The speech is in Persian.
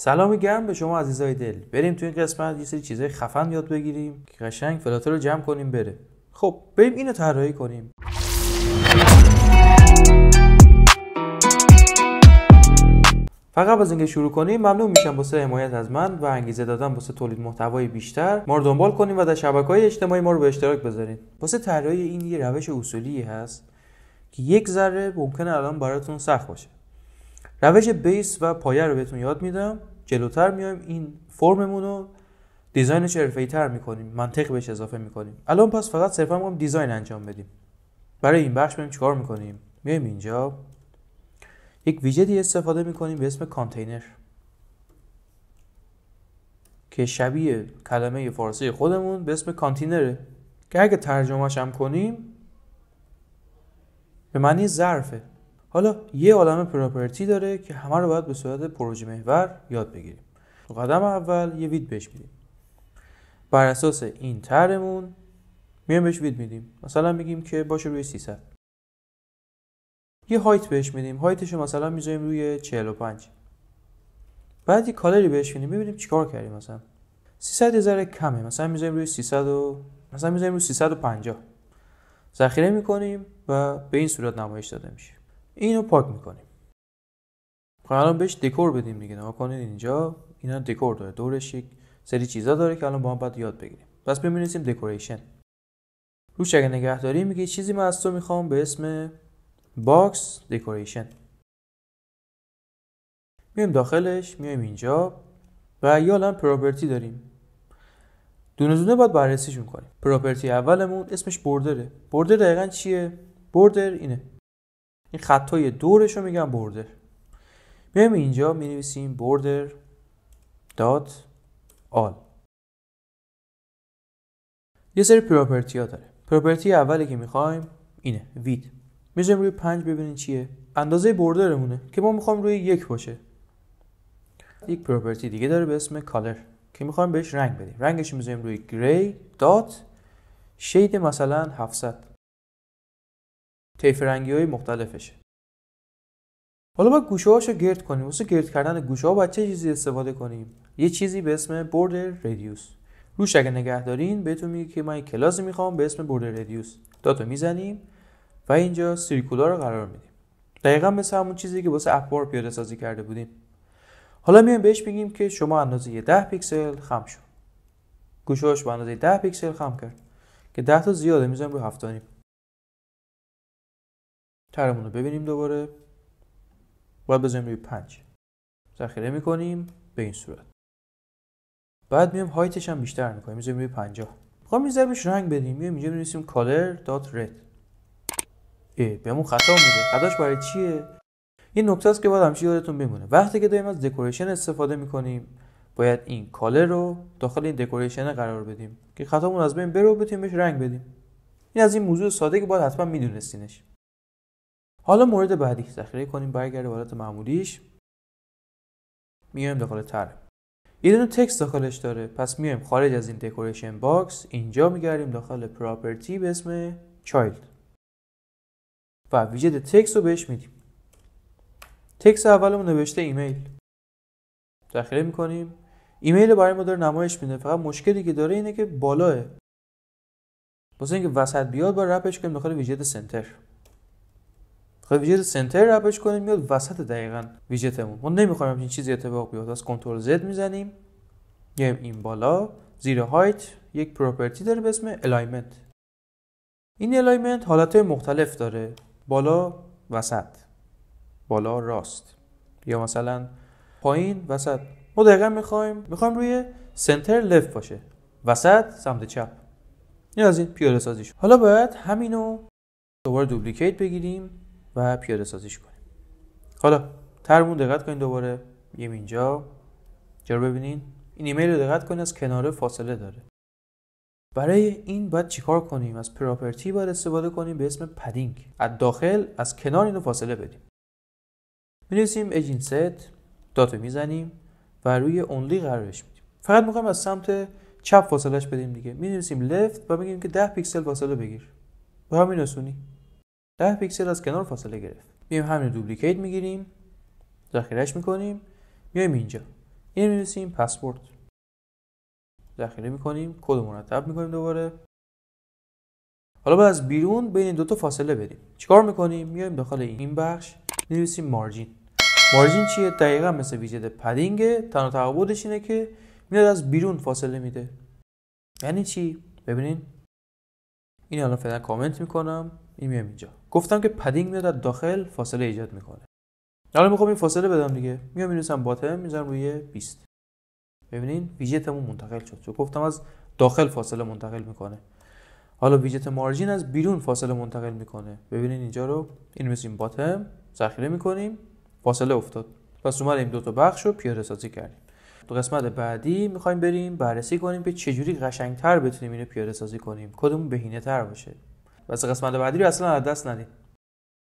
سلام گرم به شما عزیزای دل بریم تو این قسمت یه سری چیزای خفن یاد بگیریم که قشنگ فلاتر رو جمع کنیم بره خب بریم اینو طراحی کنیم فقط از اینکه شروع کنیم ممنون میشم واسه حمایت از من و انگیزه دادن واسه تولید محتوای بیشتر ما رو دنبال کنیم و در های اجتماعی ما رو به اشتراک بذارید واسه طراحی این یه روش اصولی هست که یک ذره ممکنه الان براتون سخت باشه روش بیس و پایه رو بهتون یاد میدم جلوتر میایم این فرممون رو دیزاینش ای تر میکنیم منطق بهش اضافه میکنیم الان پس فقط صرفا میخوایم دیزاین انجام بدیم برای این بخش بریم چیکار میکنیم میایم اینجا یک ویجتی استفاده میکنیم به اسم کانتینر که شبیه کلمه فارسی خودمون به اسم کانتینره که اگه ترجمهش هم کنیم به معنی ظرفه حالا یه عالم پراپرتی داره که همه رو باید به صورت پروژه محور یاد بگیریم تو قدم اول یه وید بهش میدیم بر اساس این ترمون میایم بهش وید میدیم مثلا میگیم که باشه روی 300 یه هایت بهش میدیم هایتش رو مثلا میذاریم روی 45 بعد یه کالری بهش میدیم میبینیم چیکار کردیم مثلا 300 هزار ذره کمه مثلا میذاریم روی 300 و مثلا میذاریم روی 350 ذخیره میکنیم و به این صورت نمایش داده میشه اینو پاک میکنیم خب، الان بهش دکور بدیم دیگه نگاه کنید اینجا اینا دکور داره دورش یک سری چیزا داره که الان با هم باید یاد بگیریم پس ببینیم دکوریشن روش اگه نگه داریم میگه چیزی من از تو میخوام به اسم باکس دکوریشن میایم داخلش میایم اینجا و یه الان پراپرتی داریم دونه دونه باید بررسیشون کنیم پراپرتی اولمون اسمش بردره بردر دقیقا چیه؟ بردر اینه این خطای دورش رو میگم بردر میایم اینجا می نویسیم بردر دات آل یه سری پروپرتی ها داره پروپرتی اولی که میخوایم اینه وید میزنیم روی پنج ببینیم چیه اندازه بوردرمونه که ما میخوایم روی یک باشه یک پروپرتی دیگه داره به اسم کالر که میخوایم بهش رنگ بدیم رنگش میذاریم روی گری dot. شید مثلا 700 تیفرنگی های مختلفشه حالا باید گوشه هاشو گرد کنیم واسه گرد کردن گوشه ها باید چه چیزی استفاده کنیم یه چیزی به اسم border radius. روش اگه نگه دارین بهتون میگه که من کلاسی میخوام به اسم border radius. داتو میزنیم و اینجا سیرکولا رو قرار میدیم دقیقا مثل همون چیزی که واسه اپوار پیاده سازی کرده بودیم حالا میایم بهش بگیم که شما اندازه 10 پیکسل خم شو هاش به اندازه 10 پیکسل خم کرد که 10 تا زیاده میذاریم رو هفتانیم ترمون رو ببینیم دوباره باید بزنیم روی پنج ذخیره میکنیم به این صورت بعد میام هایتش هم بیشتر میکنیم میزنیم روی 50 خب میذاریم بهش رنگ بدیم میام اینجا می‌نویسیم color dot ای بهمون خطا میده خطاش برای چیه این نکته است که باید همیشه یادتون بمونه وقتی که داریم از دکوریشن استفاده میکنیم باید این کالر رو داخل این دکوریشن قرار بدیم که خطامون از بین بره و بتونیم بهش رنگ بدیم این از این موضوع ساده که باید حتما میدونستینش حالا مورد بعدی ذخیره کنیم برگرده به حالت معمولیش میایم داخل تر یه دونه تکست داخلش داره پس میایم خارج از این دکوریشن باکس اینجا میگردیم داخل پراپرتی به اسم چایلد و ویجت تکست رو بهش میدیم تکست اولمون نوشته ایمیل ذخیره میکنیم ایمیل رو برای ما داره نمایش میده فقط مشکلی که داره اینه که بالاه واسه اینکه وسط بیاد با رپش کنیم داخل ویژت سنتر خب ویجت سنتر رپش کنیم میاد وسط دقیقا ویجتمون ما نمیخوایم همچین چیزی اتفاق بیاد از کنترل زد میزنیم میایم این بالا زیر هایت یک پروپرتی داره به اسم الایمنت این الایمنت حالت مختلف داره بالا وسط بالا راست یا مثلا پایین وسط ما دقیقا میخوایم میخوایم روی سنتر لفت باشه وسط سمت چپ این از سازیش حالا باید همینو دوباره دوبلیکیت بگیریم و پیاده سازیش کنیم حالا ترمون دقت کنید دوباره یه اینجا جا ببینین این ایمیل رو دقت کنید از کنار فاصله داره برای این باید چیکار کنیم از پراپرتی باید استفاده کنیم به اسم پدینگ از داخل از کنار اینو فاصله بدیم می‌نویسیم اجین ست دات میزنیم و روی اونلی قرارش میدیم فقط میخوایم از سمت چپ فاصلهش بدیم دیگه می‌نویسیم لفت و میگیم که 10 پیکسل فاصله بگیر به همین 10 پیکسل از کنار فاصله گرفت میایم همین دوپلیکیت میگیریم ذخیرهش میکنیم میایم اینجا این میرسیم پاسپورت. ذخیره میکنیم کد مرتب میکنیم دوباره حالا بعد از بیرون بین دو تا فاصله بریم چیکار میکنیم میایم داخل این بخش می‌نویسیم مارجین مارجین چیه دقیقا مثل ویژد پدینگ تنها تفاوتش اینه که میاد از بیرون فاصله میده یعنی چی ببینید؟ این الان فعلا کامنت میکنم این میام اینجا گفتم که پدینگ میاد داخل فاصله ایجاد میکنه حالا میخوام این فاصله بدم دیگه میام میرسم باتم میذارم روی 20 ببینین ویجتمون منتقل شد چون گفتم از داخل فاصله منتقل میکنه حالا ویجت مارجین از بیرون فاصله منتقل میکنه ببینین اینجا رو این میسیم باتم ذخیره میکنیم فاصله افتاد پس اومدیم دو تا بخش رو پیاده سازی کردیم تو قسمت بعدی میخوایم بریم بررسی کنیم که چجوری قشنگتر بتونیم اینو پیاده سازی کنیم کدوم بهینه تر باشه واسه قسمت بعدی رو اصلا از دست ندیم